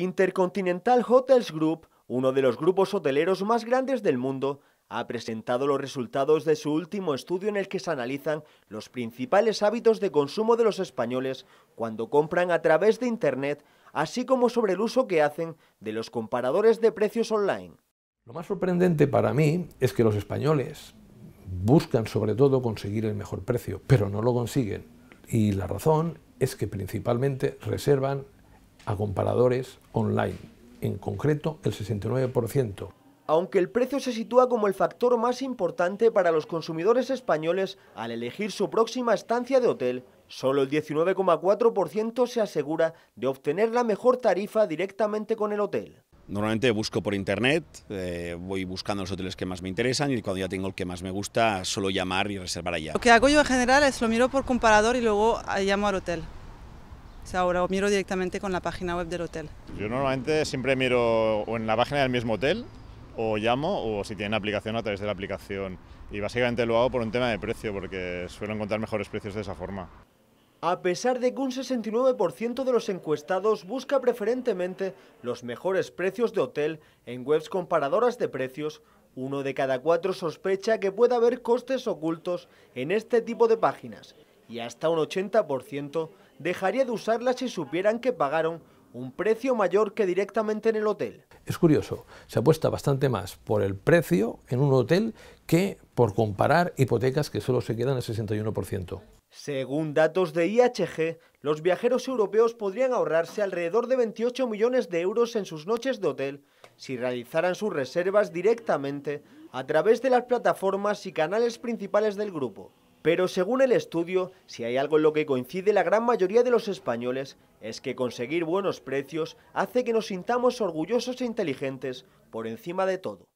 Intercontinental Hotels Group, uno de los grupos hoteleros más grandes del mundo, ha presentado los resultados de su último estudio en el que se analizan los principales hábitos de consumo de los españoles cuando compran a través de Internet, así como sobre el uso que hacen de los comparadores de precios online. Lo más sorprendente para mí es que los españoles buscan sobre todo conseguir el mejor precio, pero no lo consiguen. Y la razón es que principalmente reservan a comparadores online, en concreto el 69%. Aunque el precio se sitúa como el factor más importante para los consumidores españoles al elegir su próxima estancia de hotel, solo el 19,4% se asegura de obtener la mejor tarifa directamente con el hotel. Normalmente busco por internet, eh, voy buscando los hoteles que más me interesan y cuando ya tengo el que más me gusta, solo llamar y reservar allá. Lo que hago yo en general es lo miro por comparador y luego llamo al hotel. O ahora miro directamente con la página web del hotel. Yo normalmente siempre miro o en la página del mismo hotel o llamo o si tienen aplicación a través de la aplicación. Y básicamente lo hago por un tema de precio porque suelo encontrar mejores precios de esa forma. A pesar de que un 69% de los encuestados busca preferentemente los mejores precios de hotel en webs comparadoras de precios, uno de cada cuatro sospecha que puede haber costes ocultos en este tipo de páginas y hasta un 80% dejaría de usarla si supieran que pagaron un precio mayor que directamente en el hotel. Es curioso, se apuesta bastante más por el precio en un hotel que por comparar hipotecas que solo se quedan al 61%. Según datos de IHG, los viajeros europeos podrían ahorrarse alrededor de 28 millones de euros en sus noches de hotel si realizaran sus reservas directamente a través de las plataformas y canales principales del grupo. Pero según el estudio, si hay algo en lo que coincide la gran mayoría de los españoles, es que conseguir buenos precios hace que nos sintamos orgullosos e inteligentes por encima de todo.